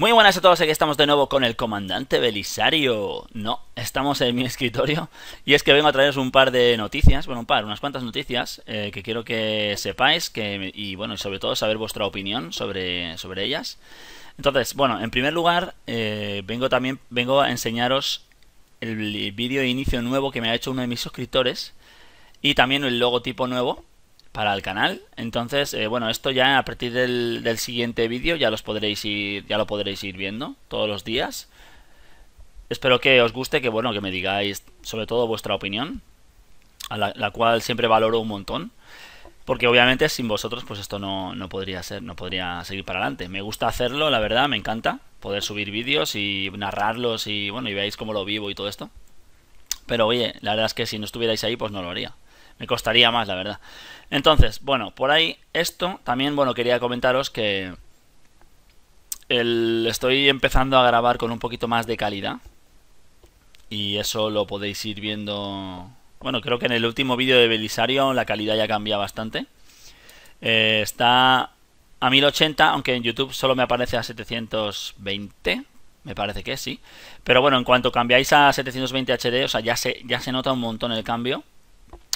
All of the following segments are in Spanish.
Muy buenas a todos, aquí estamos de nuevo con el comandante Belisario. No, estamos en mi escritorio y es que vengo a traeros un par de noticias, bueno, un par, unas cuantas noticias eh, que quiero que sepáis que, y bueno, sobre todo saber vuestra opinión sobre, sobre ellas. Entonces, bueno, en primer lugar, eh, vengo también vengo a enseñaros el vídeo de inicio nuevo que me ha hecho uno de mis suscriptores y también el logotipo nuevo para el canal. Entonces, eh, bueno, esto ya a partir del, siguiente vídeo ya los podréis ir, ya lo podréis ir viendo todos los días. Espero que os guste, que bueno, que me digáis sobre todo vuestra opinión, a la, cual siempre valoro un montón. Porque obviamente sin vosotros, pues esto no, no, podría ser, no podría seguir para adelante. Me gusta hacerlo, la verdad, me encanta poder subir vídeos y narrarlos y bueno, y veáis cómo lo vivo y todo esto. Pero oye, la verdad es que si no estuvierais ahí, pues no lo haría. Me costaría más, la verdad. Entonces, bueno, por ahí esto. También, bueno, quería comentaros que estoy empezando a grabar con un poquito más de calidad. Y eso lo podéis ir viendo... Bueno, creo que en el último vídeo de Belisario la calidad ya cambia bastante. Eh, está a 1080, aunque en YouTube solo me aparece a 720, me parece que sí. Pero bueno, en cuanto cambiáis a 720 HD, o sea, ya se, ya se nota un montón el cambio.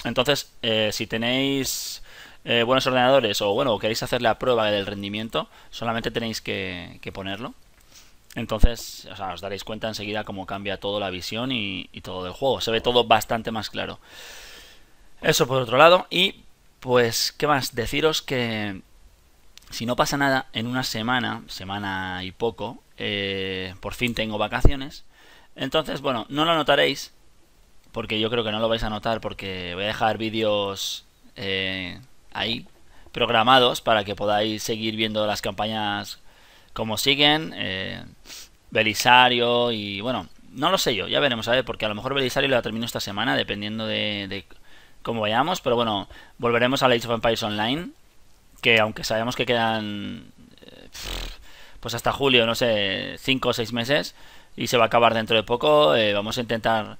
Entonces, eh, si tenéis eh, buenos ordenadores o bueno, queréis hacer la prueba del rendimiento, solamente tenéis que, ponerlo. Entonces, os daréis cuenta enseguida cómo cambia todo la visión y, todo del juego. Se ve todo bastante más claro. Eso por otro lado. Y pues, ¿qué más? Deciros que si no pasa nada, en una semana, semana y poco, eh, por fin tengo vacaciones. Entonces, bueno, no lo notaréis, porque yo creo que no lo vais a notar porque voy a dejar vídeos eh, ahí programados para que podáis seguir viendo las campañas como siguen. Eh, Belisario y bueno, no lo sé yo, ya veremos, a ver, porque a lo mejor Belisario lo termino esta semana, dependiendo de, cómo vayamos. Pero bueno, volveremos a Age of Empires Online, que aunque sabemos que quedan... Eh, pues hasta julio, no sé, 5 o 6 meses, y se va a acabar dentro de poco, vamos a intentar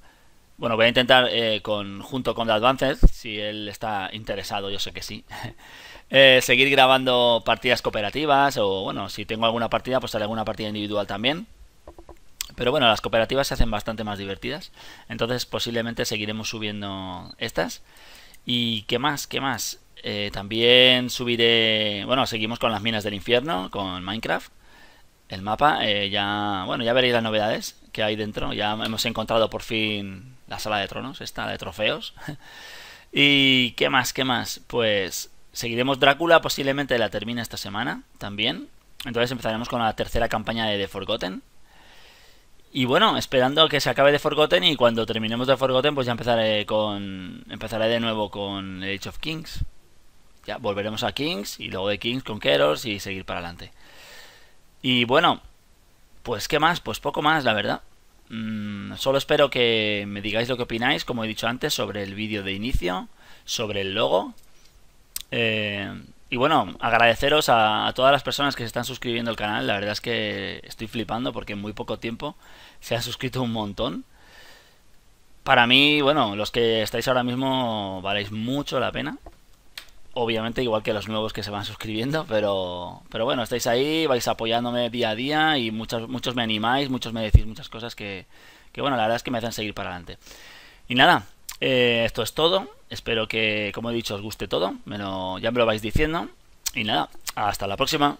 bueno, voy a intentar eh, con, junto con The Advances, si él está interesado, yo sé que sí, eh, seguir grabando partidas cooperativas o, bueno, si tengo alguna partida, pues haré alguna partida individual también. Pero bueno, las cooperativas se hacen bastante más divertidas, entonces posiblemente seguiremos subiendo estas. ¿Y qué más? ¿Qué más? Eh, también subiré, bueno, seguimos con las minas del infierno, con Minecraft el mapa. Eh, ya, bueno, ya veréis las novedades que hay dentro. Ya hemos encontrado por fin la sala de tronos, esta de trofeos. ¿Y qué más? ¿Qué más? Pues seguiremos Drácula, posiblemente la termine esta semana también. Entonces empezaremos con la tercera campaña de The Forgotten. Y bueno, esperando a que se acabe The Forgotten y cuando terminemos The Forgotten pues ya empezaré con empezaré de nuevo con Age of Kings. Ya volveremos a Kings y luego de Kings con Keros y seguir para adelante. Y bueno, pues qué más, pues poco más, la verdad. Mm, solo espero que me digáis lo que opináis, como he dicho antes, sobre el vídeo de inicio, sobre el logo. Eh, y bueno, agradeceros a, todas las personas que se están suscribiendo al canal. La verdad es que estoy flipando porque en muy poco tiempo se ha suscrito un montón. Para mí, bueno, los que estáis ahora mismo valéis mucho la pena obviamente igual que los nuevos que se van suscribiendo, pero, pero bueno, estáis ahí, vais apoyándome día a día y muchos, muchos me animáis, muchos me decís muchas cosas que, que bueno, la verdad es que me hacen seguir para adelante. Y nada, eh, esto es todo, espero que, como he dicho, os guste todo, me lo, ya me lo vais diciendo, y nada, hasta la próxima.